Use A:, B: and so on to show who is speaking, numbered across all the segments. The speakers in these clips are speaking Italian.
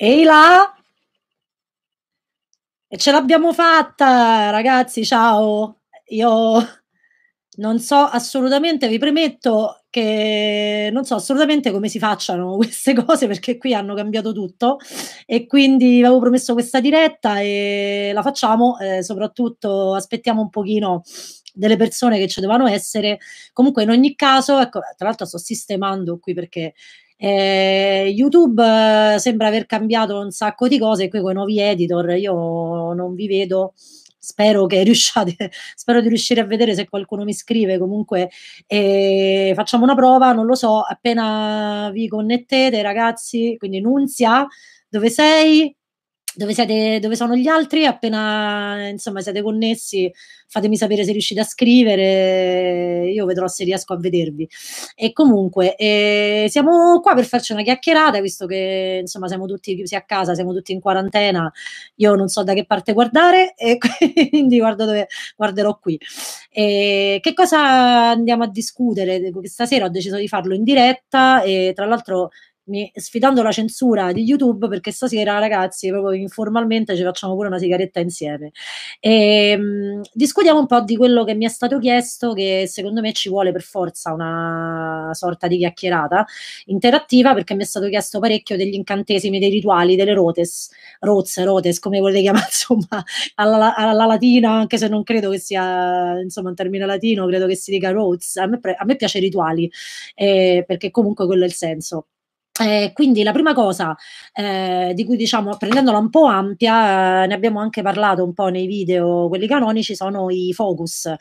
A: Ehi là! E ce l'abbiamo fatta, ragazzi, ciao! Io non so assolutamente, vi premetto che non so assolutamente come si facciano queste cose perché qui hanno cambiato tutto e quindi avevo promesso questa diretta e la facciamo, eh, soprattutto aspettiamo un pochino delle persone che ci devono essere. Comunque in ogni caso, ecco, tra l'altro sto sistemando qui perché eh, YouTube eh, sembra aver cambiato un sacco di cose e qui con i nuovi editor io non vi vedo spero che riusciate, spero di riuscire a vedere se qualcuno mi scrive. Comunque eh, facciamo una prova, non lo so, appena vi connettete, ragazzi. Quindi Nunzia, dove sei? dove, siete, dove sono gli altri, appena insomma siete connessi fatemi sapere se riuscite a scrivere, io vedrò se riesco a vedervi. E comunque eh, siamo qua per farci una chiacchierata, visto che insomma siamo tutti chiusi a casa, siamo tutti in quarantena, io non so da che parte guardare e quindi guardo dove guarderò qui. E che cosa andiamo a discutere? Stasera ho deciso di farlo in diretta e tra l'altro mi, sfidando la censura di YouTube perché stasera ragazzi proprio informalmente ci facciamo pure una sigaretta insieme. E, ehm, mh, discutiamo un po' di quello che mi è stato chiesto che secondo me ci vuole per forza una sorta di chiacchierata interattiva perché mi è stato chiesto parecchio degli incantesimi, dei rituali, delle rotes, rotes, rotes come volete chiamare insomma alla, alla latina anche se non credo che sia insomma un termine latino, credo che si dica rotes, a me, pre- a me piace rituali eh, perché comunque quello è il senso. Eh, quindi la prima cosa eh, di cui diciamo prendendola un po' ampia, eh, ne abbiamo anche parlato un po' nei video, quelli canonici, sono i focus,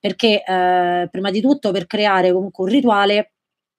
A: perché eh, prima di tutto per creare comunque un rituale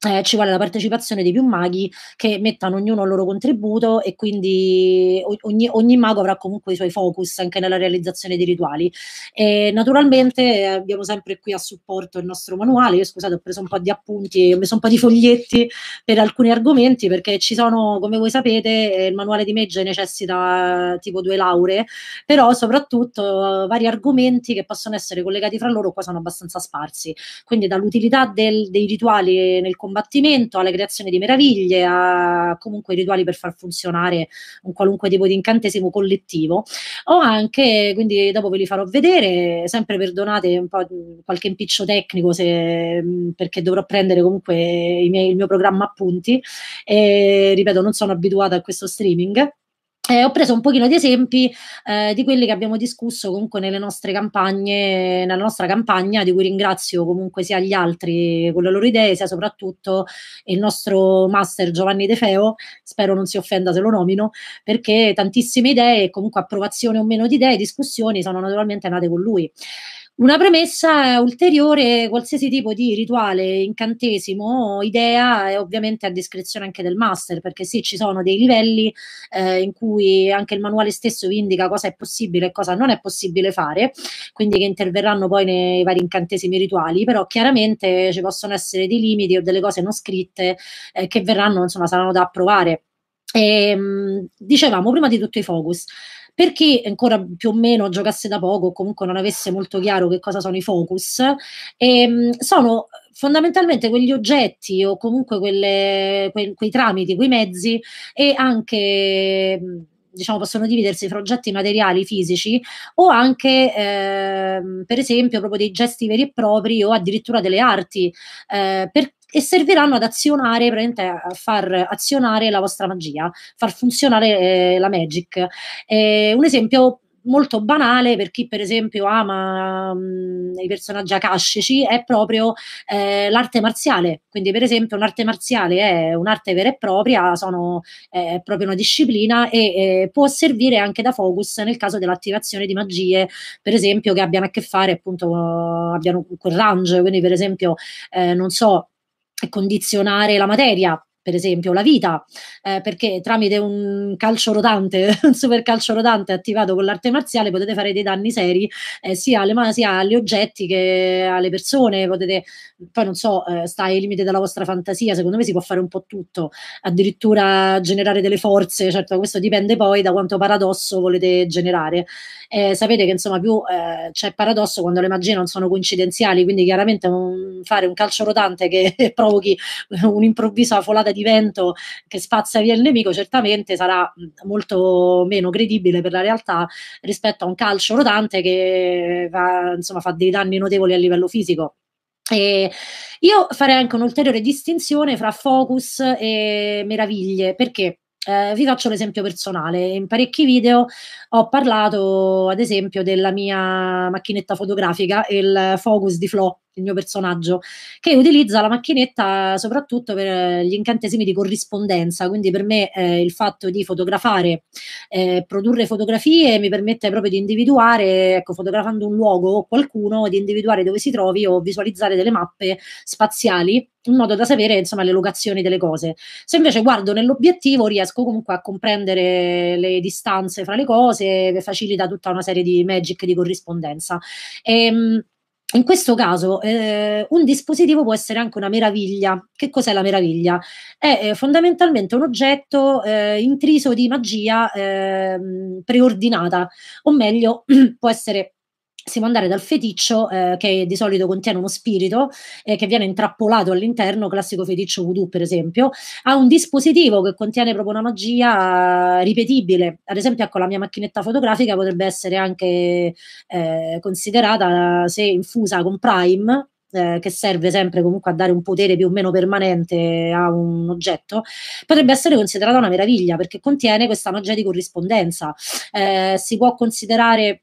A: eh, ci vuole la partecipazione dei più maghi che mettano ognuno il loro contributo e quindi ogni, ogni mago avrà comunque i suoi focus anche nella realizzazione dei rituali. E naturalmente eh, abbiamo sempre qui a supporto il nostro manuale. Io scusate, ho preso un po' di appunti, ho messo un po' di foglietti per alcuni argomenti perché ci sono, come voi sapete, eh, il manuale di Megge necessita tipo due lauree, però soprattutto eh, vari argomenti che possono essere collegati fra loro qua sono abbastanza sparsi. Quindi dall'utilità del, dei rituali nel combattimento, alla creazione di meraviglie, a comunque rituali per far funzionare un qualunque tipo di incantesimo collettivo. O anche, quindi dopo ve li farò vedere, sempre perdonate un po' qualche impiccio tecnico se, perché dovrò prendere comunque miei, il mio programma appunti. E, ripeto, non sono abituata a questo streaming. Eh, ho preso un pochino di esempi eh, di quelli che abbiamo discusso comunque nelle nostre campagne, nella nostra campagna, di cui ringrazio comunque sia gli altri con le loro idee, sia soprattutto il nostro master Giovanni De Feo, spero non si offenda se lo nomino, perché tantissime idee, comunque approvazione o meno di idee, discussioni sono naturalmente nate con lui. Una premessa eh, ulteriore, qualsiasi tipo di rituale, incantesimo, idea è ovviamente a discrezione anche del master, perché sì, ci sono dei livelli eh, in cui anche il manuale stesso vi indica cosa è possibile e cosa non è possibile fare, quindi che interverranno poi nei vari incantesimi rituali, però chiaramente ci possono essere dei limiti o delle cose non scritte eh, che verranno, insomma, saranno da approvare. E, ehm, dicevamo prima di tutto i focus. Per chi ancora più o meno giocasse da poco, o comunque non avesse molto chiaro che cosa sono i focus, ehm, sono fondamentalmente quegli oggetti o comunque quelle, quei, quei tramiti, quei mezzi e anche diciamo, possono dividersi fra oggetti materiali fisici o anche, eh, per esempio, proprio dei gesti veri e propri o addirittura delle arti, eh, per e serviranno ad azionare, praticamente a far azionare la vostra magia, far funzionare eh, la magic. Eh, un esempio molto banale per chi per esempio ama mh, mm, i personaggi akashici è proprio eh, l'arte marziale quindi per esempio un'arte marziale è un'arte vera e propria sono, è proprio una disciplina e eh, può servire anche da focus nel caso dell'attivazione di magie per esempio che abbiano a che fare appunto abbiano quel range quindi per esempio eh, non so condizionare la materia per esempio la vita, eh, perché tramite un calcio rotante, un super calcio rotante attivato con l'arte marziale potete fare dei danni seri eh, sia, alle, sia agli oggetti che alle persone, potete, poi non so, eh, sta ai limiti della vostra fantasia, secondo me si può fare un po' tutto, addirittura generare delle forze, certo questo dipende poi da quanto paradosso volete generare. Eh, sapete che insomma più eh, c'è paradosso quando le magie non sono coincidenziali, quindi chiaramente un, fare un calcio rotante che provochi un'improvvisa folata di di vento che spazza via il nemico certamente sarà molto meno credibile per la realtà rispetto a un calcio rotante che va, insomma, fa dei danni notevoli a livello fisico. E io farei anche un'ulteriore distinzione fra focus e meraviglie, perché eh, vi faccio l'esempio personale. In parecchi video ho parlato, ad esempio, della mia macchinetta fotografica, il Focus di Flo, il mio personaggio, che utilizza la macchinetta soprattutto per eh, gli incantesimi di corrispondenza. Quindi per me eh, il fatto di fotografare, eh, produrre fotografie mi permette proprio di individuare, ecco, fotografando un luogo o qualcuno, di individuare dove si trovi o visualizzare delle mappe spaziali in modo da sapere insomma le locazioni delle cose. Se invece guardo nell'obiettivo riesco comunque a comprendere le distanze fra le cose, che facilita tutta una serie di magic di corrispondenza. E, ehm, in questo caso eh, un dispositivo può essere anche una meraviglia. Che cos'è la meraviglia? È eh, fondamentalmente un oggetto eh, intriso di magia ehm, preordinata, o meglio, può essere si può andare dal feticcio eh, che di solito contiene uno spirito eh, che viene intrappolato all'interno, classico feticcio voodoo per esempio, a un dispositivo che contiene proprio una magia ripetibile. Ad esempio, ecco, la mia macchinetta fotografica potrebbe essere anche eh, considerata se infusa con Prime, eh, che serve sempre comunque a dare un potere più o meno permanente a un oggetto, potrebbe essere considerata una meraviglia perché contiene questa magia di corrispondenza. Eh, si può considerare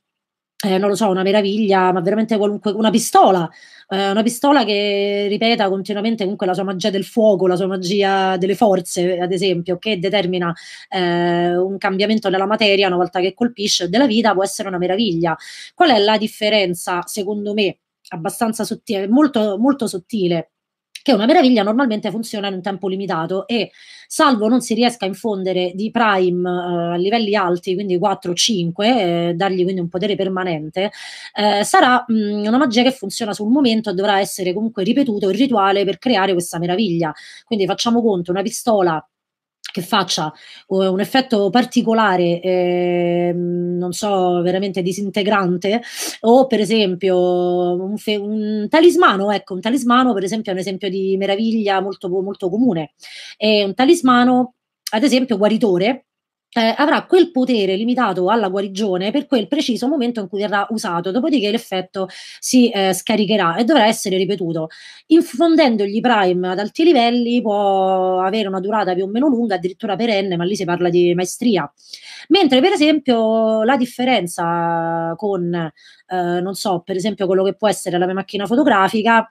A: eh, non lo so, una meraviglia, ma veramente qualunque, una pistola, eh, una pistola che ripeta continuamente comunque la sua magia del fuoco, la sua magia delle forze, ad esempio, che determina eh, un cambiamento della materia una volta che colpisce della vita, può essere una meraviglia. Qual è la differenza, secondo me, abbastanza sottile, molto, molto sottile che una meraviglia normalmente funziona in un tempo limitato e salvo non si riesca a infondere di prime eh, a livelli alti, quindi 4-5, eh, dargli quindi un potere permanente, eh, sarà mh, mm, una magia che funziona sul momento e dovrà essere comunque ripetuto il rituale per creare questa meraviglia. Quindi facciamo conto, una pistola che faccia un effetto particolare, eh, non so, veramente disintegrante, o per esempio un, fe- un, talismano, ecco, un talismano per esempio è un esempio di meraviglia molto, molto comune, è un talismano, ad esempio, guaritore, eh, avrà quel potere limitato alla guarigione per quel preciso momento in cui verrà usato, dopodiché l'effetto si eh, scaricherà e dovrà essere ripetuto. Infondendogli prime ad alti livelli può avere una durata più o meno lunga, addirittura perenne, ma lì si parla di maestria. Mentre per esempio la differenza con, eh, non so, per esempio quello che può essere la mia macchina fotografica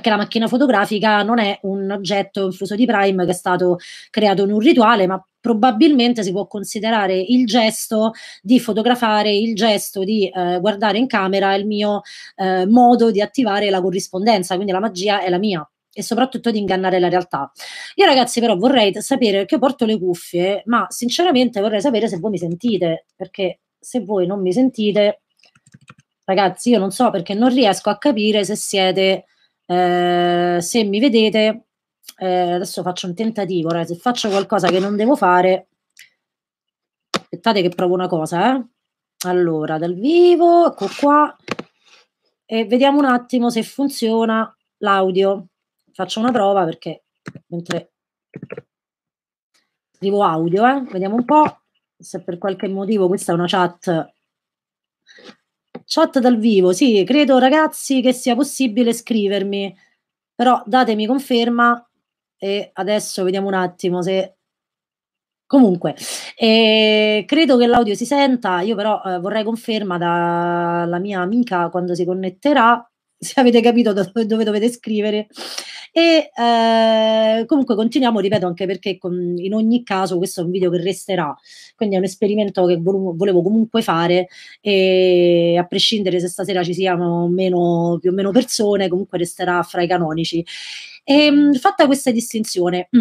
A: che la macchina fotografica non è un oggetto infuso di prime che è stato creato in un rituale, ma probabilmente si può considerare il gesto di fotografare, il gesto di eh, guardare in camera, il mio eh, modo di attivare la corrispondenza, quindi la magia è la mia e soprattutto di ingannare la realtà. Io ragazzi però vorrei sapere che porto le cuffie, ma sinceramente vorrei sapere se voi mi sentite, perché se voi non mi sentite, ragazzi, io non so perché non riesco a capire se siete eh, se mi vedete, eh, adesso faccio un tentativo, ora, se faccio qualcosa che non devo fare, aspettate che provo una cosa, eh. Allora, dal vivo, ecco qua, e vediamo un attimo se funziona l'audio. Faccio una prova perché mentre scrivo audio, eh, vediamo un po' se per qualche motivo questa è una chat Chat dal vivo, sì, credo ragazzi che sia possibile scrivermi, però datemi conferma e adesso vediamo un attimo se... Comunque, eh, credo che l'audio si senta, io però eh, vorrei conferma dalla mia amica quando si connetterà se avete capito dove dovete scrivere. E eh, comunque continuiamo, ripeto, anche perché con, in ogni caso questo è un video che resterà, quindi è un esperimento che volevo, comunque fare e a prescindere se stasera ci siano meno, più o meno persone, comunque resterà fra i canonici. E, ehm, fatta questa distinzione...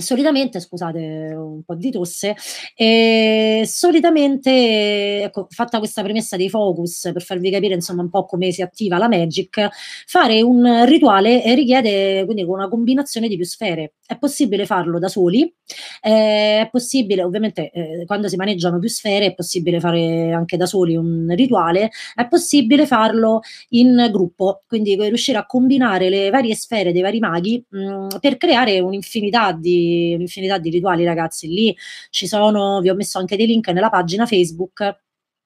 A: solitamente, scusate un po' di tosse, eh, solitamente, ecco, fatta questa premessa dei focus per farvi capire insomma un po' come si attiva la Magic, fare un rituale richiede quindi una combinazione di più sfere. È possibile farlo da soli, eh, è possibile, ovviamente, eh, quando si maneggiano più sfere, è possibile fare anche da soli un rituale, è possibile farlo in gruppo, quindi riuscire a combinare le varie sfere dei vari maghi mh, mm, per creare un'infinità di, un'infinità di rituali, ragazzi. Lì ci sono, vi ho messo anche dei link nella pagina Facebook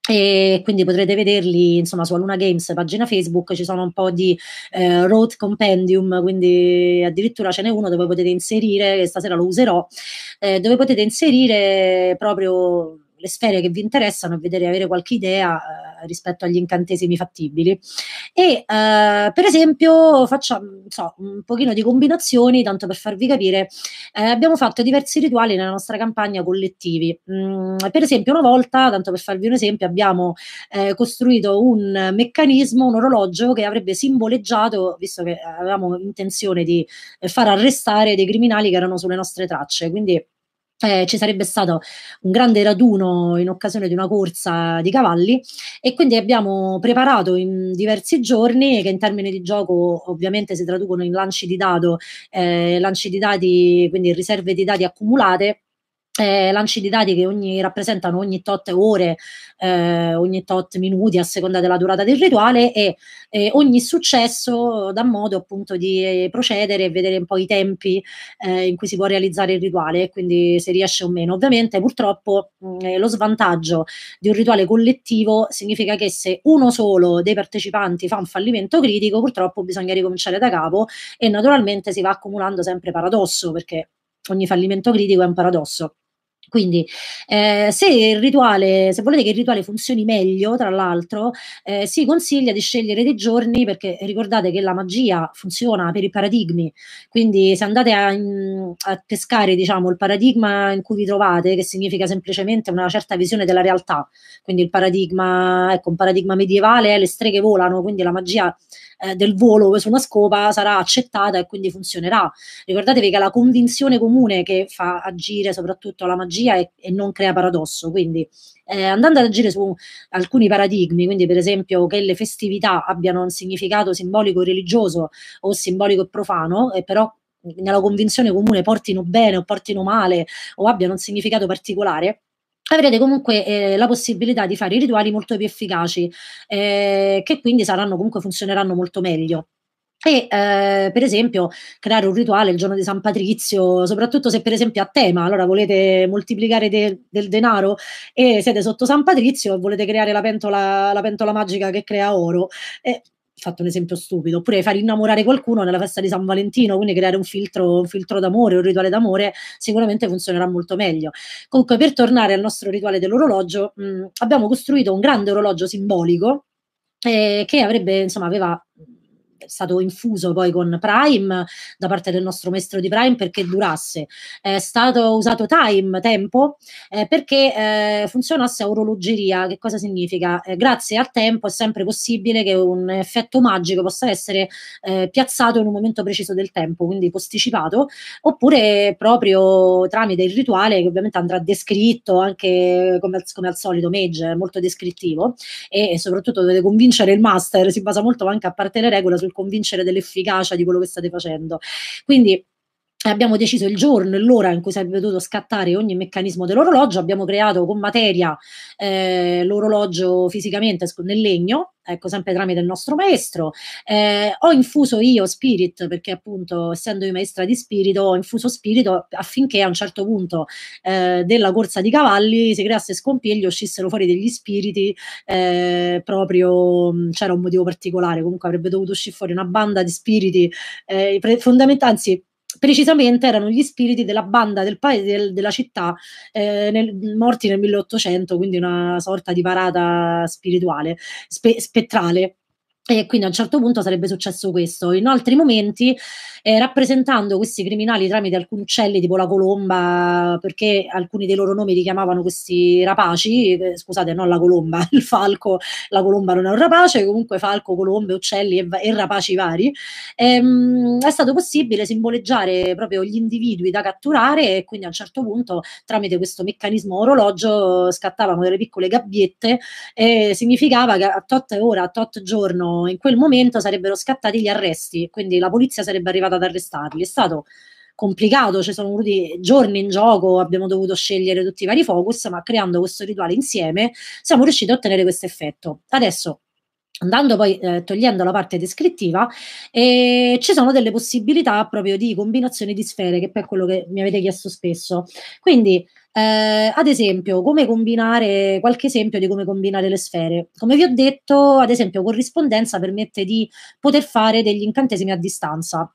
A: e quindi potrete vederli insomma su Aluna Games pagina Facebook ci sono un po' di eh, road compendium quindi addirittura ce n'è uno dove potete inserire stasera lo userò eh, dove potete inserire proprio le sfere che vi interessano e vedere avere qualche idea eh, rispetto agli incantesimi fattibili. E eh, per esempio facciamo so, un pochino di combinazioni, tanto per farvi capire, eh, abbiamo fatto diversi rituali nella nostra campagna collettivi. Mm, per esempio una volta, tanto per farvi un esempio, abbiamo eh, costruito un meccanismo, un orologio che avrebbe simboleggiato, visto che avevamo intenzione di eh, far arrestare dei criminali che erano sulle nostre tracce. Quindi eh, ci sarebbe stato un grande raduno in occasione di una corsa di cavalli e quindi abbiamo preparato in diversi giorni, che in termini di gioco ovviamente si traducono in lanci di dado, eh, lanci di dati, quindi riserve di dati accumulate, eh, lanci di dati che ogni, rappresentano ogni tot ore, eh, ogni tot minuti a seconda della durata del rituale e eh, ogni successo dà modo appunto di eh, procedere e vedere un po' i tempi eh, in cui si può realizzare il rituale quindi se riesce o meno. Ovviamente purtroppo mh, mm, eh, lo svantaggio di un rituale collettivo significa che se uno solo dei partecipanti fa un fallimento critico purtroppo bisogna ricominciare da capo e naturalmente si va accumulando sempre paradosso perché ogni fallimento critico è un paradosso quindi, eh, se il rituale, se volete che il rituale funzioni meglio, tra l'altro, eh, si consiglia di scegliere dei giorni perché ricordate che la magia funziona per i paradigmi. Quindi, se andate a, a, pescare, diciamo, il paradigma in cui vi trovate, che significa semplicemente una certa visione della realtà. Quindi, il paradigma, ecco, un paradigma medievale è le streghe volano, quindi la magia eh, del volo su una scopa sarà accettata e quindi funzionerà. Ricordatevi che la convinzione comune che fa agire soprattutto la magia analogia e, e non crea paradosso. Quindi eh, andando ad agire su alcuni paradigmi, quindi per esempio che le festività abbiano un significato simbolico religioso o simbolico e profano, e però nella convinzione comune portino bene o portino male o abbiano un significato particolare, avrete comunque eh, la possibilità di fare i rituali molto più efficaci, eh, che quindi saranno comunque funzioneranno molto meglio. E eh, per esempio creare un rituale il giorno di San Patrizio, soprattutto se per esempio a tema, allora volete moltiplicare de- del denaro e siete sotto San Patrizio e volete creare la pentola, la pentola magica che crea oro. Eh, fatto un esempio stupido, oppure far innamorare qualcuno nella festa di San Valentino, quindi creare un filtro, un filtro d'amore, un rituale d'amore, sicuramente funzionerà molto meglio. Comunque, per tornare al nostro rituale dell'orologio, mh, mm, abbiamo costruito un grande orologio simbolico eh, che avrebbe, insomma, aveva è stato infuso poi con Prime da parte del nostro maestro di Prime perché durasse. È stato usato time, tempo, eh, perché eh, funzionasse a orologeria. Che cosa significa? Eh, grazie al tempo è sempre possibile che un effetto magico possa essere eh, piazzato in un momento preciso del tempo, quindi posticipato, oppure proprio tramite il rituale che ovviamente andrà descritto anche come, come al solito Mage, molto descrittivo e, e soprattutto dovete convincere il master, si basa molto anche a parte le regole sul convincere dell'efficacia di quello che state facendo. Quindi abbiamo deciso il giorno e l'ora in cui sarebbe dovuto scattare ogni meccanismo dell'orologio, abbiamo creato con materia eh, l'orologio fisicamente nel legno, ecco sempre tramite il nostro maestro, eh, ho infuso io spirit perché appunto essendo io maestra di spirito ho infuso spirito affinché a un certo punto eh, della corsa di cavalli si creasse scompiglio, uscissero fuori degli spiriti eh, proprio mm, c'era un motivo particolare, comunque avrebbe dovuto uscire fuori una banda di spiriti eh, fondamentali, anzi precisamente erano gli spiriti della banda del paese, del, della città, eh, nel, morti nel 1800, quindi una sorta di parata spirituale, spe, spettrale. E quindi a un certo punto sarebbe successo questo. In altri momenti, eh, rappresentando questi criminali tramite alcuni uccelli tipo la colomba, perché alcuni dei loro nomi li chiamavano questi rapaci, eh, scusate, non la colomba, il falco, la colomba non è un rapace, comunque falco, colombe, uccelli e, e rapaci vari, ehm, è stato possibile simboleggiare proprio gli individui da catturare e quindi a un certo punto tramite questo meccanismo orologio scattavano delle piccole gabbiette e eh, significava che a tot ora, a tot giorno, in quel momento sarebbero scattati gli arresti, quindi la polizia sarebbe arrivata ad arrestarli. È stato complicato, ci sono voluti giorni in gioco, abbiamo dovuto scegliere tutti i vari focus, ma creando questo rituale insieme siamo riusciti a ottenere questo effetto. Adesso andando poi eh, togliendo la parte descrittiva, eh, ci sono delle possibilità proprio di combinazione di sfere, che poi è quello che mi avete chiesto spesso. Quindi eh, ad esempio, come combinare, qualche esempio di come combinare le sfere. Come vi ho detto, ad esempio, corrispondenza permette di poter fare degli incantesimi a distanza.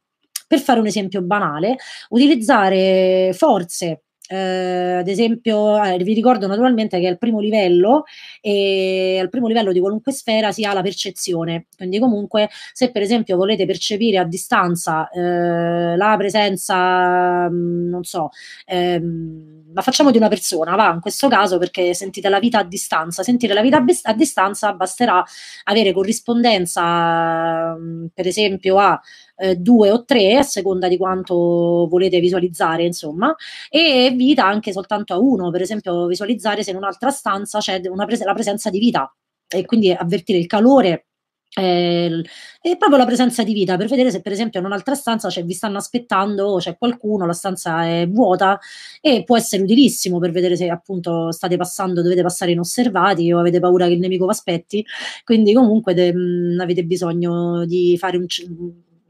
A: Per fare un esempio banale, utilizzare forze eh, ad esempio, eh, vi ricordo naturalmente che al primo livello, eh, al primo livello di qualunque sfera si ha la percezione. Quindi, comunque, se per esempio volete percepire a distanza eh, la presenza, mh, mm, non so, ehm, ma facciamo di una persona, va in questo caso perché sentite la vita a distanza. Sentire la vita a, distanza basterà avere corrispondenza, mh, mm, per esempio, a eh, due o tre a seconda di quanto volete visualizzare, insomma, e vita anche soltanto a uno, per esempio visualizzare se in un'altra stanza c'è pres- la presenza di vita e quindi avvertire il calore eh, e proprio la presenza di vita per vedere se per esempio in un'altra stanza cioè, vi stanno aspettando, o c'è qualcuno, la stanza è vuota e può essere utilissimo per vedere se appunto state passando, dovete passare inosservati o avete paura che il nemico vi aspetti, quindi comunque de, mh, avete bisogno di fare un,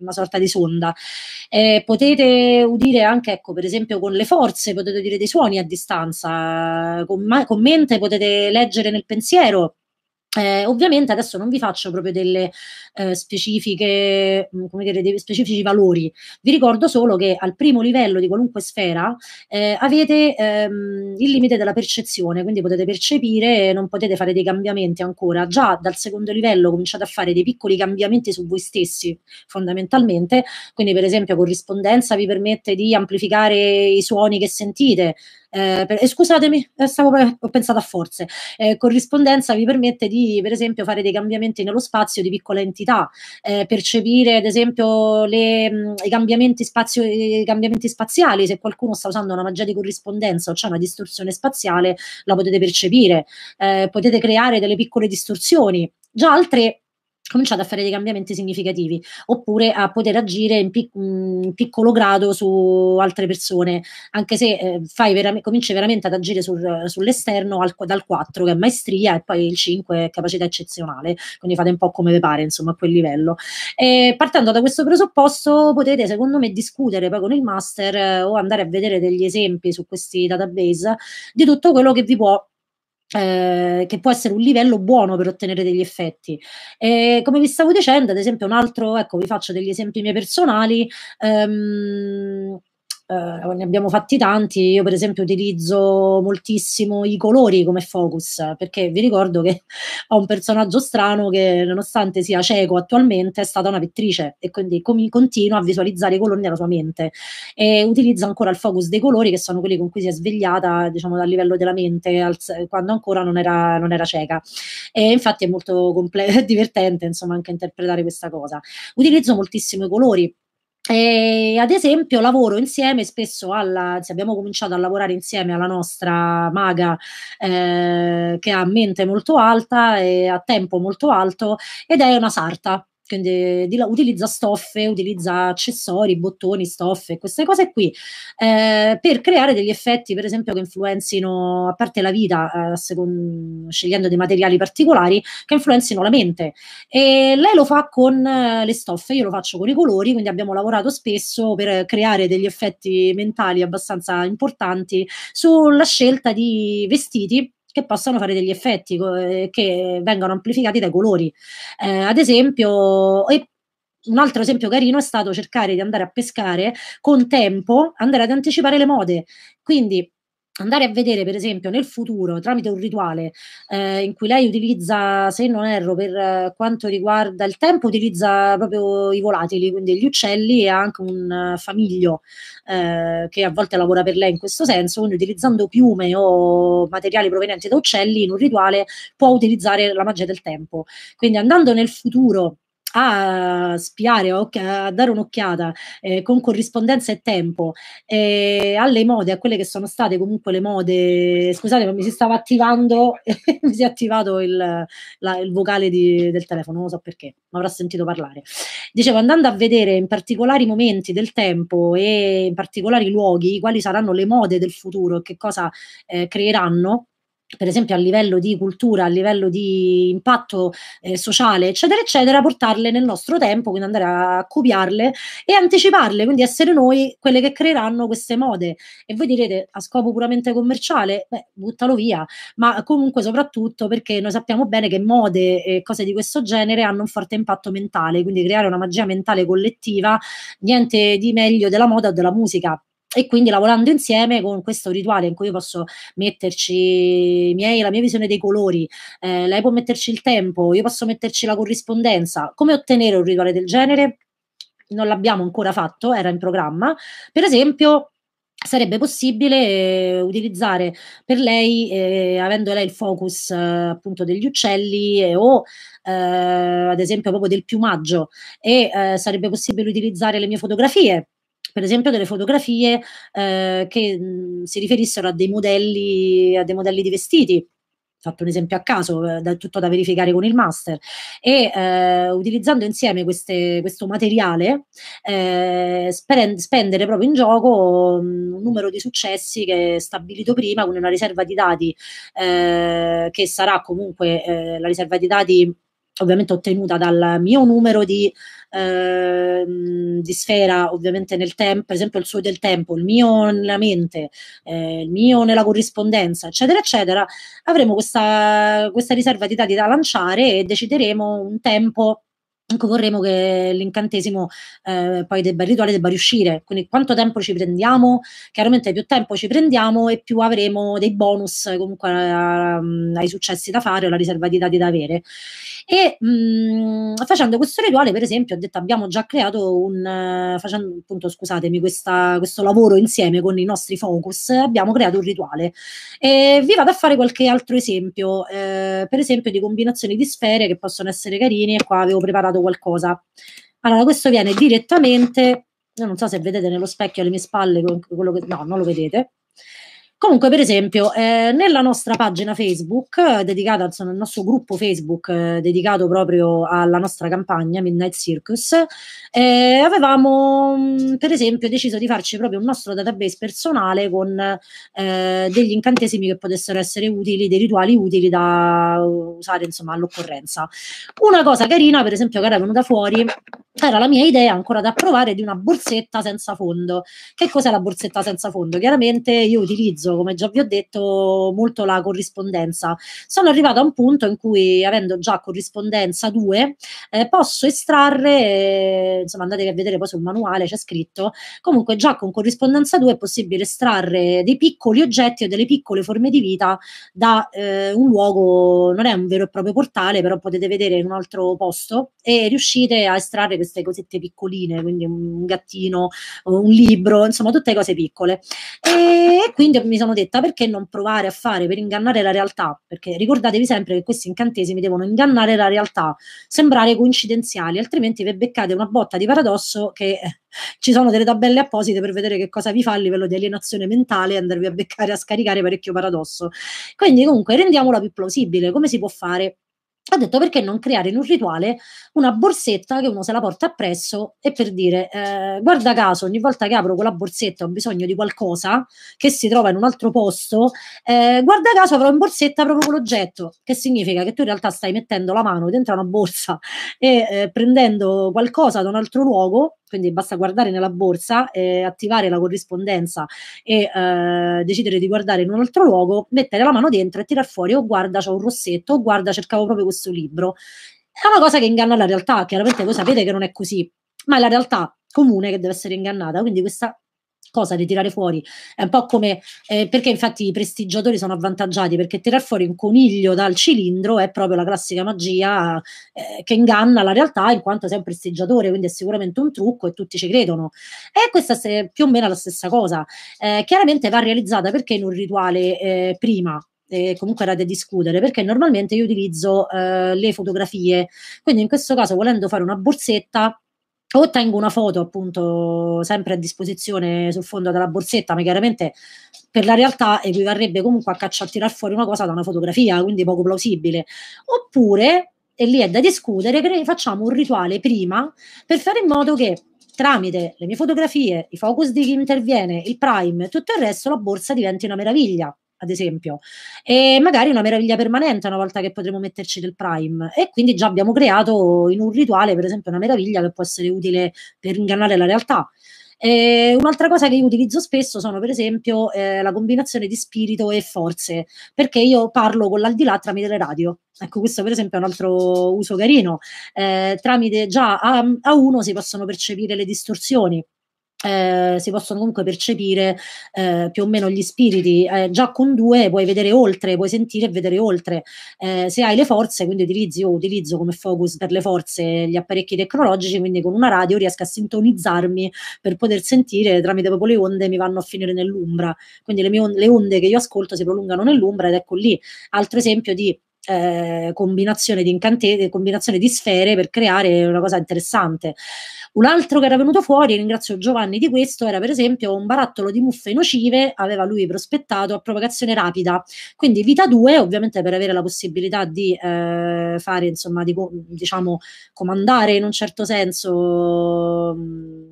A: una sorta di sonda. Eh, potete udire anche, ecco, per esempio con le forze, potete udire dei suoni a distanza, con, ma- con mente potete leggere nel pensiero eh, ovviamente adesso non vi faccio proprio delle eh, specifiche, mm, come dire, dei specifici valori, vi ricordo solo che al primo livello di qualunque sfera eh, avete ehm, il limite della percezione, quindi potete percepire, non potete fare dei cambiamenti ancora, già dal secondo livello cominciate a fare dei piccoli cambiamenti su voi stessi fondamentalmente, quindi per esempio corrispondenza vi permette di amplificare i suoni che sentite, eh, per, e eh, scusatemi, eh, stavo, ho pensato a forze. Eh, corrispondenza vi permette di, per esempio, fare dei cambiamenti nello spazio di piccole entità, eh, percepire, ad esempio, le, mh, i, cambiamenti spazio, i cambiamenti spaziali. Se qualcuno sta usando una magia di corrispondenza o c'è una distorsione spaziale, la potete percepire. Eh, potete creare delle piccole distorsioni. Già altre cominciate a fare dei cambiamenti significativi oppure a poter agire in, pic- in mm, piccolo grado su altre persone anche se eh, fai vera- cominci veramente ad agire sul, sull'esterno al, dal 4 che è maestria e poi il 5 è capacità eccezionale quindi fate un po' come vi pare insomma a quel livello e partendo da questo presupposto potete secondo me discutere poi con il master eh, o andare a vedere degli esempi su questi database di tutto quello che vi può eh, che può essere un livello buono per ottenere degli effetti. E come vi stavo dicendo, ad esempio, un altro, ecco, vi faccio degli esempi miei personali. Ehm, eh, ne abbiamo fatti tanti, io per esempio utilizzo moltissimo i colori come focus, perché vi ricordo che ho un personaggio strano che nonostante sia cieco attualmente è stata una pittrice e quindi com- continua a visualizzare i colori nella sua mente e utilizza ancora il focus dei colori che sono quelli con cui si è svegliata diciamo dal livello della mente al, quando ancora non era, non era, cieca e infatti è molto comple- divertente insomma anche interpretare questa cosa. Utilizzo moltissimo i colori e ad esempio lavoro insieme spesso alla, abbiamo cominciato a lavorare insieme alla nostra maga eh, che ha mente molto alta e ha tempo molto alto ed è una sarta quindi di, utilizza stoffe, utilizza accessori, bottoni, stoffe, queste cose qui, eh, per creare degli effetti, per esempio, che influenzino, a parte la vita, eh, secondo, scegliendo dei materiali particolari, che influenzino la mente. E lei lo fa con eh, le stoffe, io lo faccio con i colori, quindi abbiamo lavorato spesso per creare degli effetti mentali abbastanza importanti sulla scelta di vestiti che possano fare degli effetti eh, che vengono amplificati dai colori. Eh, ad esempio, e un altro esempio carino è stato cercare di andare a pescare con tempo, andare ad anticipare le mode. Quindi andare a vedere per esempio nel futuro tramite un rituale eh, in cui lei utilizza se non erro per eh, quanto riguarda il tempo utilizza proprio i volatili quindi gli uccelli e anche un uh, famiglio eh, che a volte lavora per lei in questo senso quindi utilizzando piume o materiali provenienti da uccelli in un rituale può utilizzare la magia del tempo quindi andando nel futuro a spiare o a dare un'occhiata eh, con corrispondenza e tempo eh, alle mode, a quelle che sono state comunque le mode. Scusate, ma mi si stava attivando, mi si è attivato il, la, il vocale di, del telefono, non so perché, ma avrà sentito parlare. Dicevo, andando a vedere in particolari momenti del tempo e in particolari luoghi quali saranno le mode del futuro e che cosa eh, creeranno per esempio a livello di cultura, a livello di impatto eh, sociale, eccetera, eccetera, portarle nel nostro tempo, quindi andare a copiarle e anticiparle, quindi essere noi quelle che creeranno queste mode. E voi direte a scopo puramente commerciale, beh, buttalo via, ma comunque soprattutto perché noi sappiamo bene che mode e cose di questo genere hanno un forte impatto mentale, quindi creare una magia mentale collettiva, niente di meglio della moda o della musica e quindi lavorando insieme con questo rituale in cui io posso metterci miei, la mia visione dei colori, eh, lei può metterci il tempo, io posso metterci la corrispondenza. Come ottenere un rituale del genere? Non l'abbiamo ancora fatto, era in programma. Per esempio, sarebbe possibile eh, utilizzare per lei, eh, avendo lei il focus eh, appunto degli uccelli eh, o eh, ad esempio proprio del piumaggio e eh, sarebbe possibile utilizzare le mie fotografie per esempio delle fotografie eh, che mh, si riferissero a dei, modelli, a dei modelli di vestiti fatto un esempio a caso, eh, da, tutto da verificare con il master, e eh, utilizzando insieme queste, questo materiale eh, spend, spendere proprio in gioco un numero di successi che è stabilito prima con una riserva di dati eh, che sarà comunque eh, la riserva di dati ovviamente ottenuta dal mio numero di, eh, di sfera, ovviamente nel tempo, per esempio il suo del tempo, il mio nella mente, eh, il mio nella corrispondenza, eccetera, eccetera, avremo questa, questa riserva di dati da lanciare e decideremo un tempo Ecco, vorremmo che l'incantesimo eh, poi debba, il rituale debba riuscire, quindi quanto tempo ci prendiamo? Chiaramente più tempo ci prendiamo e più avremo dei bonus eh, comunque um, ai successi da fare o alla riserva di dati da avere. E mh, mm, facendo questo rituale, per esempio, ho detto abbiamo già creato un, uh, facendo appunto, scusatemi, questa, questo lavoro insieme con i nostri focus, abbiamo creato un rituale. E vi vado a fare qualche altro esempio, eh, per esempio di combinazioni di sfere che possono essere carine, qua avevo preparato qualcosa. Allora, questo viene direttamente, non so se vedete nello specchio alle mie spalle quello che no, non lo vedete. Comunque, per esempio, eh, nella nostra pagina Facebook, eh, dedicata insomma, al nostro gruppo Facebook, eh, dedicato proprio alla nostra campagna Midnight Circus, eh, avevamo mm, per esempio deciso di farci proprio un nostro database personale con eh, degli incantesimi che potessero essere utili, dei rituali utili da usare insomma all'occorrenza. Una cosa carina, per esempio, che era venuta fuori era la mia idea ancora da provare di una borsetta senza fondo. Che cos'è la borsetta senza fondo? Chiaramente io utilizzo, come già vi ho detto, molto la corrispondenza. Sono arrivata a un punto in cui, avendo già corrispondenza 2, eh, posso estrarre, eh, insomma andatevi a vedere poi sul manuale, c'è scritto, comunque già con corrispondenza 2 è possibile estrarre dei piccoli oggetti o delle piccole forme di vita da eh, un luogo, non è un vero e proprio portale, però potete vedere in un altro posto e riuscite a estrarre queste cosette piccoline, quindi un gattino, un libro, insomma tutte cose piccole. E quindi mi sono detta perché non provare a fare per ingannare la realtà? Perché ricordatevi sempre che questi incantesimi devono ingannare la realtà, sembrare coincidenziali, altrimenti vi beccate una botta di paradosso che eh, ci sono delle tabelle apposite per vedere che cosa vi fa a livello di alienazione mentale e andarvi a beccare, a scaricare parecchio paradosso. Quindi comunque rendiamola più plausibile, come si può fare? Ho detto perché non creare in un rituale una borsetta che uno se la porta appresso e per dire eh, guarda caso ogni volta che apro quella borsetta ho bisogno di qualcosa che si trova in un altro posto, eh, guarda caso avrò in borsetta proprio quell'oggetto, che significa che tu in realtà stai mettendo la mano dentro una borsa e eh, prendendo qualcosa da un altro luogo quindi basta guardare nella borsa, eh, attivare la corrispondenza e eh, decidere di guardare in un altro luogo, mettere la mano dentro e tirar fuori, oh guarda c'è un rossetto, oh guarda cercavo proprio questo libro. È una cosa che inganna la realtà, chiaramente voi sapete che non è così, ma è la realtà comune che deve essere ingannata, quindi questa cosa di tirare fuori è un po' come eh, perché infatti i prestigiatori sono avvantaggiati perché tirare fuori un coniglio dal cilindro è proprio la classica magia eh, che inganna la realtà in quanto sei un prestigiatore quindi è sicuramente un trucco e tutti ci credono e questa è più o meno la stessa cosa eh, chiaramente va realizzata perché in un rituale eh, prima comunque era da discutere perché normalmente io utilizzo eh, le fotografie quindi in questo caso volendo fare una borsetta o tengo una foto appunto sempre a disposizione sul fondo della borsetta, ma chiaramente per la realtà equivarrebbe comunque a caccia a tirar fuori una cosa da una fotografia, quindi poco plausibile. Oppure, e lì è da discutere, facciamo un rituale prima per fare in modo che tramite le mie fotografie, i focus di chi interviene, il prime e tutto il resto, la borsa diventi una meraviglia ad esempio, e magari una meraviglia permanente una volta che potremo metterci del Prime. E quindi già abbiamo creato in un rituale, per esempio, una meraviglia che può essere utile per ingannare la realtà. Eh, un'altra cosa che io utilizzo spesso sono, per esempio, eh, la combinazione di spirito e forze, perché io parlo con l'aldilà tramite le radio. Ecco, questo per esempio è un altro uso carino. Eh, tramite già a, a uno si possono percepire le distorsioni eh, si possono comunque percepire eh, più o meno gli spiriti. Eh, già con due puoi vedere oltre, puoi sentire e vedere oltre. Eh, se hai le forze, quindi utilizzi, io utilizzo come focus per le forze gli apparecchi tecnologici, quindi con una radio riesco a sintonizzarmi per poter sentire tramite proprio le onde mi vanno a finire nell'umbra. Quindi le, mie on- le onde che io ascolto si prolungano nell'umbra ed ecco lì. Altro esempio di eh, combinazione, di incantete, combinazione di sfere per creare una cosa interessante. Un altro che era venuto fuori, ringrazio Giovanni di questo, era per esempio un barattolo di muffe nocive, aveva lui prospettato a propagazione rapida. Quindi vita 2, ovviamente per avere la possibilità di eh, fare, insomma, di, diciamo, comandare in un certo senso... Mh,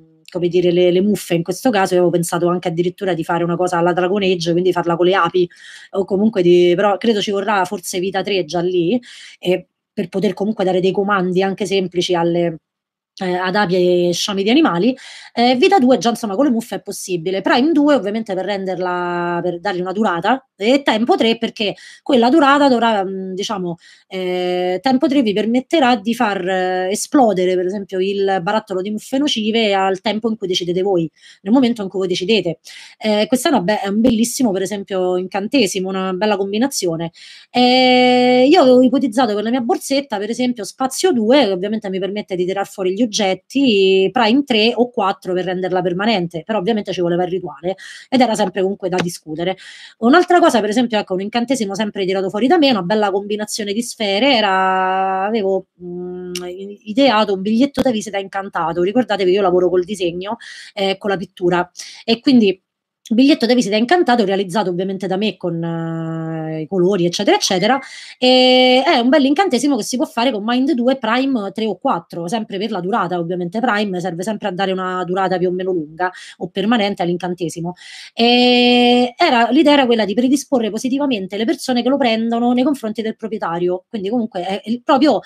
A: mm, come dire, le, le, muffe in questo caso, io avevo pensato anche addirittura di fare una cosa alla Dragon Age, quindi farla con le api, o comunque di, però credo ci vorrà forse vita 3 già lì, e per poter comunque dare dei comandi anche semplici alle eh, ad api e sciami di animali. Eh, Vita 2 già insomma con le muffe è possibile, Prime 2 ovviamente per renderla, per dargli una durata e Tempo 3 perché quella durata dovrà, mm, diciamo, eh, Tempo 3 vi permetterà di far eh, esplodere per esempio il barattolo di muffe nocive al tempo in cui decidete voi, nel momento in cui voi decidete. Eh, questa è, be- è, un bellissimo per esempio incantesimo, una bella combinazione. Eh, io avevo ipotizzato per la mia borsetta per esempio Spazio 2 che ovviamente mi permette di tirar fuori gli oggetti soggetti, Prime 3 o 4 per renderla permanente, però ovviamente ci voleva il rituale ed era sempre comunque da discutere. Un'altra cosa, per esempio, ecco, un incantesimo sempre tirato fuori da me, una bella combinazione di sfere, era avevo mh, mm, ideato un biglietto da visita incantato, ricordatevi io lavoro col disegno, eh, con la pittura e quindi biglietto da visita incantato, realizzato ovviamente da me con uh, i colori, eccetera, eccetera. E è un bel incantesimo che si può fare con Mind 2, Prime 3 o 4, sempre per la durata, ovviamente Prime serve sempre a dare una durata più o meno lunga o permanente all'incantesimo. E era, l'idea era quella di predisporre positivamente le persone che lo prendono nei confronti del proprietario, quindi comunque è proprio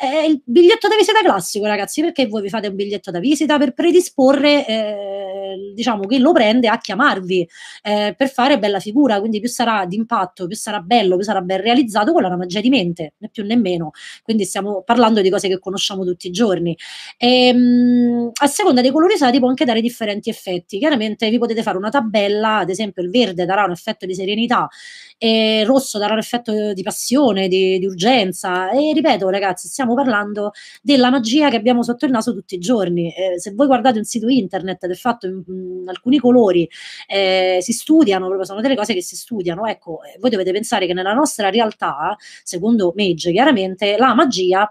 A: è eh, il biglietto da visita classico, ragazzi, perché voi vi fate un biglietto da visita per predisporre, eh, diciamo, chi lo prende a chiamarvi eh, per fare bella figura. Quindi più sarà d'impatto, più sarà bello, più sarà ben realizzato, quella è una magia di mente, né più né meno. Quindi stiamo parlando di cose che conosciamo tutti i giorni. E, ehm, mh, a seconda dei colori usati può anche dare differenti effetti. Chiaramente vi potete fare una tabella, ad esempio il verde darà un effetto di serenità, il rosso darà un effetto di passione, di, di urgenza. E ripeto, ragazzi, stiamo stiamo parlando della magia che abbiamo sotto il naso tutti i giorni. Eh, se voi guardate un sito internet del fatto in, in alcuni colori eh, si studiano, proprio sono delle cose che si studiano, ecco, eh, voi dovete pensare che nella nostra realtà, secondo Mage chiaramente, la magia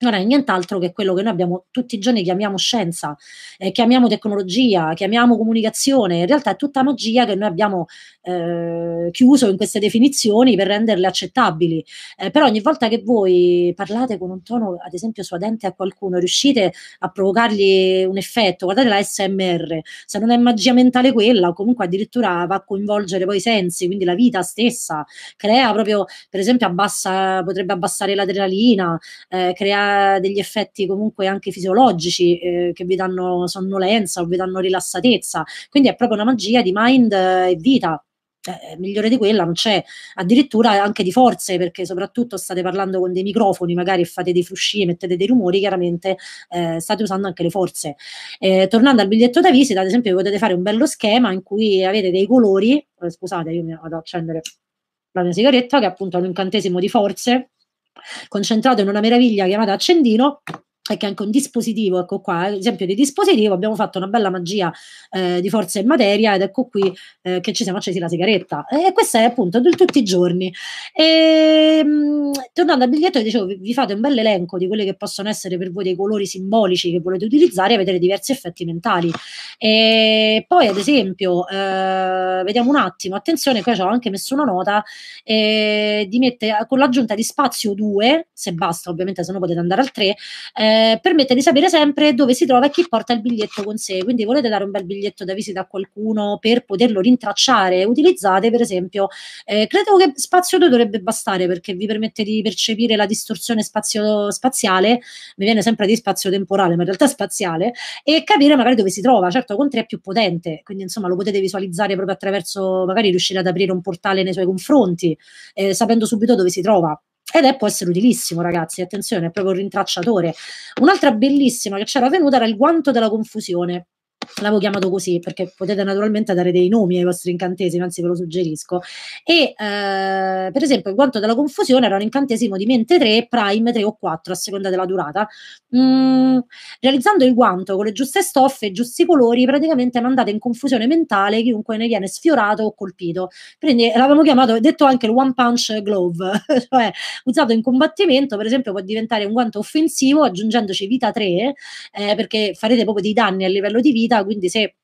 A: non è nient'altro che quello che noi abbiamo tutti i giorni chiamiamo scienza, eh, chiamiamo tecnologia, chiamiamo comunicazione, in realtà è tutta magia che noi abbiamo eh, chiuso in queste definizioni per renderle accettabili, eh, però ogni volta che voi parlate con un tono ad esempio suadente a qualcuno, riuscite a provocargli un effetto, guardate la SMR, se non è magia mentale quella, o comunque addirittura va a coinvolgere poi i sensi, quindi la vita stessa, crea proprio, per esempio abbassa, potrebbe abbassare l'adrenalina, eh, crea eh, degli effetti comunque anche fisiologici eh, che vi danno sonnolenza o vi danno rilassatezza. Quindi è proprio una magia di mind e vita. Eh, migliore di quella non c'è, addirittura anche di forze, perché soprattutto state parlando con dei microfoni, magari fate dei frusci, mettete dei rumori, chiaramente eh, state usando anche le forze. Eh, tornando al biglietto da visita, ad esempio, potete fare un bello schema in cui avete dei colori, eh, scusate, io mi vado ad accendere la mia sigaretta, che appunto è un incantesimo di forze, concentrato in una meraviglia chiamata Accendino è che anche un dispositivo, ecco qua, ad esempio di dispositivo, abbiamo fatto una bella magia eh, di forza in materia ed ecco qui eh, che ci siamo accesi la sigaretta. E questa è appunto di tutti i giorni. E, ehm, tornando al biglietto, dicevo, vi, fate un bel elenco di quelli che possono essere per voi dei colori simbolici che volete utilizzare e vedere diversi effetti mentali. E poi, ad esempio, eh, vediamo un attimo, attenzione, qua ci ho anche messo una nota eh, di mettere con l'aggiunta di spazio 2, se basta, ovviamente se no potete andare al 3, eh, permette di sapere sempre dove si trova e chi porta il biglietto con sé. Quindi volete dare un bel biglietto da visita a qualcuno per poterlo rintracciare, utilizzate per esempio, eh, credo che spazio 2 dovrebbe bastare perché vi permette di percepire la distorsione spazio- spaziale, mi viene sempre di spazio temporale, ma in realtà spaziale, e capire magari dove si trova. Certo, con 3 è più potente, quindi insomma lo potete visualizzare proprio attraverso, magari riuscire ad aprire un portale nei suoi confronti, eh, sapendo subito dove si trova. Ed è può essere utilissimo, ragazzi. Attenzione, è proprio un rintracciatore. Un'altra bellissima che c'era venuta era il guanto della confusione l'avevo chiamato così perché potete naturalmente dare dei nomi ai vostri incantesimi, anzi ve lo suggerisco. E eh, per esempio, in quanto della confusione, era un incantesimo di mente 3, prime 3 o 4 a seconda della durata. Mm, realizzando il guanto con le giuste stoffe e i giusti colori, praticamente mandate in confusione mentale chiunque ne viene sfiorato o colpito. Quindi l'avevamo chiamato, detto anche il One Punch Glove, cioè usato in combattimento, per esempio, può diventare un guanto offensivo aggiungendoci vita 3, eh, perché farete proprio dei danni a livello di vita quindi se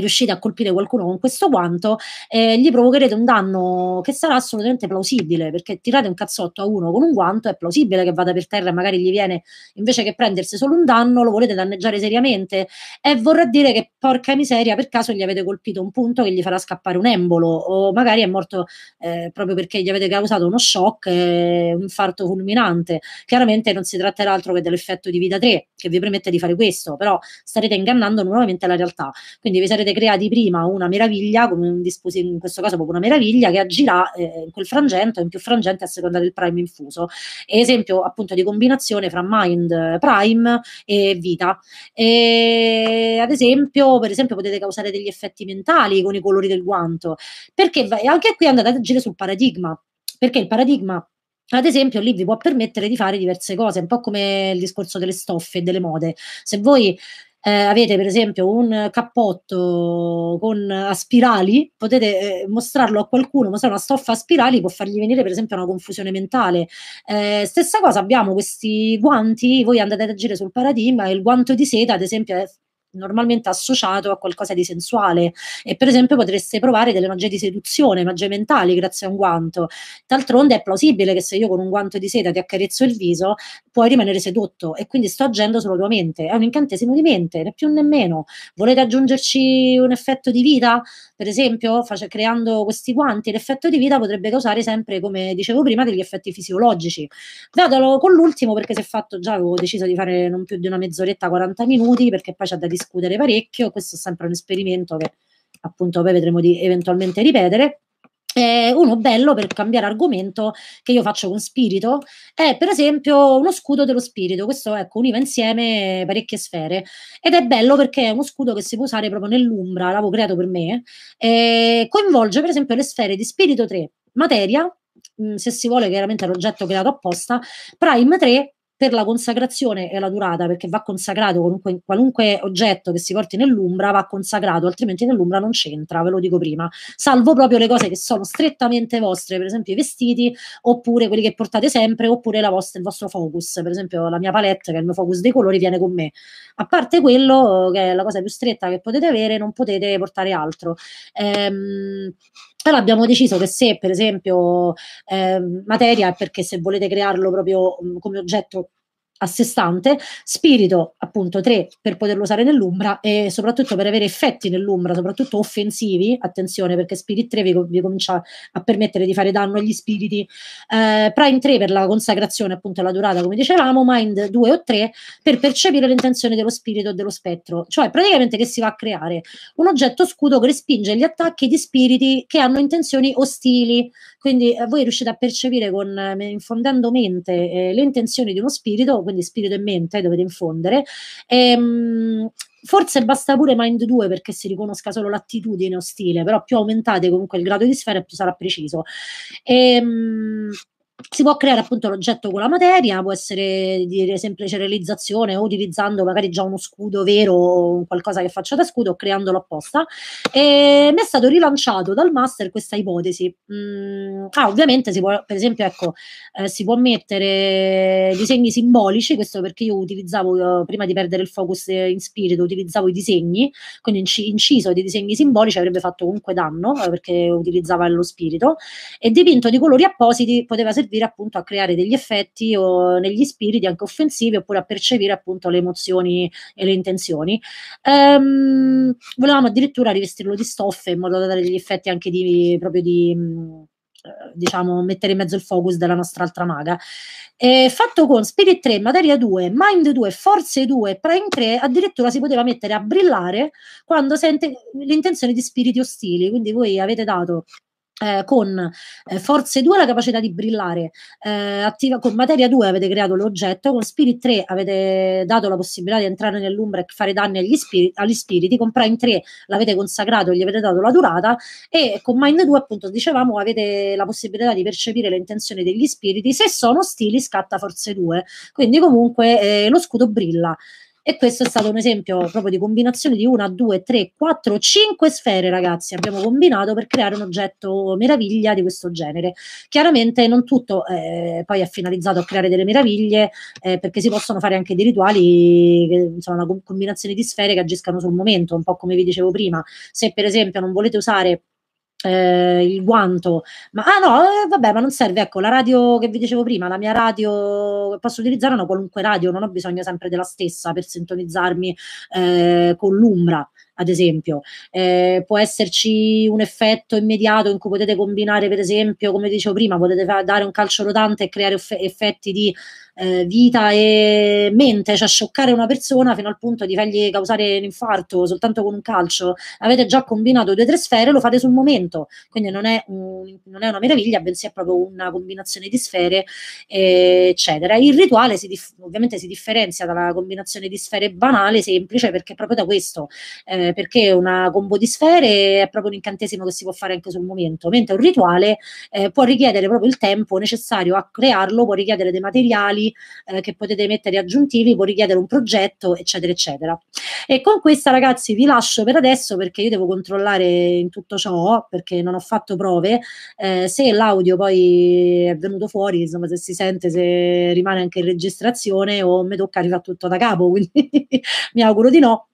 A: riuscite a colpire qualcuno con questo guanto, eh, gli provocherete un danno che sarà assolutamente plausibile, perché tirate un cazzotto a uno con un guanto, è plausibile che vada per terra e magari gli viene, invece che prendersi solo un danno, lo volete danneggiare seriamente e vorrà dire che porca miseria, per caso gli avete colpito un punto che gli farà scappare un embolo o magari è morto eh, proprio perché gli avete causato uno shock, eh, un infarto fulminante. Chiaramente non si tratterà altro che dell'effetto di vita 3 che vi permette di fare questo, però starete ingannando nuovamente la realtà. Quindi vi sarete avete creati prima una meraviglia, come un dispositivo, in questo caso proprio una meraviglia, che agirà eh, in quel frangente o in più frangenti a seconda del prime infuso. esempio appunto di combinazione fra mind prime e vita. E, ad esempio, per esempio, potete causare degli effetti mentali con i colori del guanto, perché anche qui andate ad agire sul paradigma, perché il paradigma ad esempio, lì vi può permettere di fare diverse cose, un po' come il discorso delle stoffe e delle mode. Se voi eh, avete per esempio un cappotto con, eh, a spirali, potete eh, mostrarlo a qualcuno, mostrare una stoffa a spirali può fargli venire per esempio una confusione mentale. Eh, stessa cosa abbiamo questi guanti, voi andate ad agire sul paradigma, il guanto di seta ad esempio normalmente associato a qualcosa di sensuale e per esempio potreste provare delle magie di seduzione, magie mentali grazie a un guanto. D'altronde è plausibile che se io con un guanto di seta ti accarezzo il viso puoi rimanere sedotto e quindi sto agendo sulla tua mente, è un incantesimo di mente, né più né meno. Volete aggiungerci un effetto di vita? Per esempio, face- creando questi guanti, l'effetto di vita potrebbe causare sempre, come dicevo prima, degli effetti fisiologici. Datelo con l'ultimo perché si è fatto già, avevo deciso di fare non più di una mezz'oretta, 40 minuti, perché poi c'è da discutere parecchio. Questo è sempre un esperimento che appunto poi vedremo di eventualmente ripetere. Eh, uno bello per cambiare argomento che io faccio con spirito è per esempio uno scudo dello spirito. Questo ecco, univa insieme parecchie sfere ed è bello perché è uno scudo che si può usare proprio nell'umbra, l'avevo creato per me. Eh, coinvolge per esempio le sfere di spirito 3, materia, mh, se si vuole chiaramente l'oggetto creato apposta, prime 3 per la consacrazione e la durata, perché va consacrato qualunque, qualunque oggetto che si porti nell'Umbra, va consacrato, altrimenti nell'Umbra non c'entra, ve lo dico prima, salvo proprio le cose che sono strettamente vostre, per esempio i vestiti, oppure quelli che portate sempre, oppure la vostra, il vostro focus, per esempio la mia palette, che è il mio focus dei colori, viene con me. A parte quello, eh, che è la cosa più stretta che potete avere, non potete portare altro. Ehm, però abbiamo deciso che se per esempio eh, materia perché se volete crearlo proprio mh, come oggetto a sé stante, spirito appunto 3 per poterlo usare nell'Umbra e soprattutto per avere effetti nell'Umbra, soprattutto offensivi, attenzione perché Spirit 3 vi, vi comincia a permettere di fare danno agli spiriti, eh, Prime 3 per la consacrazione appunto alla durata come dicevamo, Mind 2 o 3 per percepire l'intenzione dello spirito o dello spettro, cioè praticamente che si va a creare un oggetto scudo che respinge gli attacchi di spiriti che hanno intenzioni ostili, quindi eh, voi riuscite a percepire con, eh, infondendo mente eh, le intenzioni di uno spirito, quindi spirito e mente dovete infondere. Ehm, forse basta pure Mind 2 perché si riconosca solo l'attitudine ostile, però più aumentate comunque il grado di sfera più sarà preciso. Ehm, si può creare appunto l'oggetto con la materia, può essere di semplice realizzazione o utilizzando magari già uno scudo vero o qualcosa che faccia da scudo o creandolo apposta. E mi è stato rilanciato dal master questa ipotesi. Mm, ah, ovviamente si può, per esempio, ecco, eh, si può mettere disegni simbolici, questo perché io utilizzavo, eh, prima di perdere il focus in spirito, utilizzavo i disegni, quindi inc- inciso dei disegni simbolici avrebbe fatto comunque danno eh, perché utilizzava lo spirito e dipinto di colori appositi poteva servire servire appunto a creare degli effetti o negli spiriti anche offensivi oppure a percepire appunto le emozioni e le intenzioni. Ehm, volevamo addirittura rivestirlo di stoffe in modo da dare degli effetti anche di, proprio di... Mh, mm, eh, diciamo, mettere in mezzo il focus della nostra altra maga. e fatto con Spirit 3, Materia 2, Mind 2, Forze 2, Prime 3, addirittura si poteva mettere a brillare quando sente l'intenzione di spiriti ostili, quindi voi avete dato eh, con eh, forze 2 la capacità di brillare, eh, attiva, con materia 2 avete creato l'oggetto, con spirit 3 avete dato la possibilità di entrare nell'umbra e fare danni agli, spiri, agli spiriti, con prime 3 l'avete consacrato e gli avete dato la durata e con mind 2 appunto dicevamo avete la possibilità di percepire le intenzioni degli spiriti, se sono stili scatta forze 2, quindi comunque eh, lo scudo brilla. E questo è stato un esempio proprio di combinazione di una, due, tre, quattro, cinque sfere, ragazzi. Abbiamo combinato per creare un oggetto meraviglia di questo genere. Chiaramente non tutto eh, poi è finalizzato a creare delle meraviglie, eh, perché si possono fare anche dei rituali, insomma, una combinazione di sfere che agiscano sul momento, un po' come vi dicevo prima. Se per esempio non volete usare eh, il guanto, ma ah no, eh, vabbè, ma non serve, ecco, la radio che vi dicevo prima, la mia radio, posso utilizzare una qualunque radio, non ho bisogno sempre della stessa per sintonizzarmi eh, con l'Umbra ad esempio. Eh, può esserci un effetto immediato in cui potete combinare, per esempio, come dicevo prima, potete fa- dare un calcio rotante e creare eff- effetti di eh, vita e mente, cioè scioccare una persona fino al punto di fargli causare l'infarto soltanto con un calcio. Avete già combinato due o tre sfere, lo fate sul momento, quindi non è, un, non è, una meraviglia, bensì è proprio una combinazione di sfere, eh, eccetera. Il rituale si dif- ovviamente si differenzia dalla combinazione di sfere banale, semplice, perché proprio da questo. Eh, perché una combo di sfere è proprio un incantesimo che si può fare anche sul momento, mentre un rituale eh, può richiedere proprio il tempo necessario a crearlo, può richiedere dei materiali eh, che potete mettere aggiuntivi, può richiedere un progetto, eccetera, eccetera. E con questa ragazzi vi lascio per adesso perché io devo controllare in tutto ciò, perché non ho fatto prove, eh, se l'audio poi è venuto fuori, insomma se si sente, se rimane anche in registrazione o mi tocca rifare tutto da capo, quindi mi auguro di no,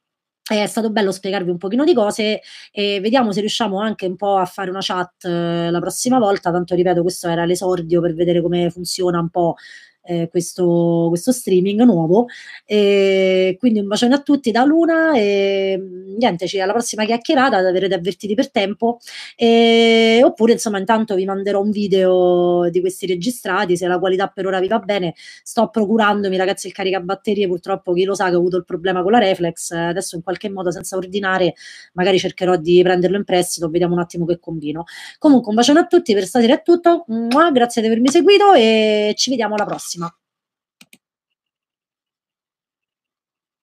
A: è stato bello spiegarvi un pochino di cose e vediamo se riusciamo anche un po' a fare una chat eh, la prossima volta, tanto ripeto questo era l'esordio per vedere come funziona un po' eh, questo, questo, streaming nuovo. E eh, quindi un bacione a tutti da Luna e mm, niente, ci, alla prossima chiacchierata avrete avvertiti per tempo e, oppure insomma intanto vi manderò un video di questi registrati se la qualità per ora vi va bene. Sto procurandomi ragazzi il caricabatterie, purtroppo chi lo sa che ho avuto il problema con la reflex, eh, adesso in qualche modo senza ordinare magari cercherò di prenderlo in prestito, vediamo un attimo che combino. Comunque un bacione a tutti, per stasera è tutto, grazie di avermi seguito e ci vediamo alla prossima.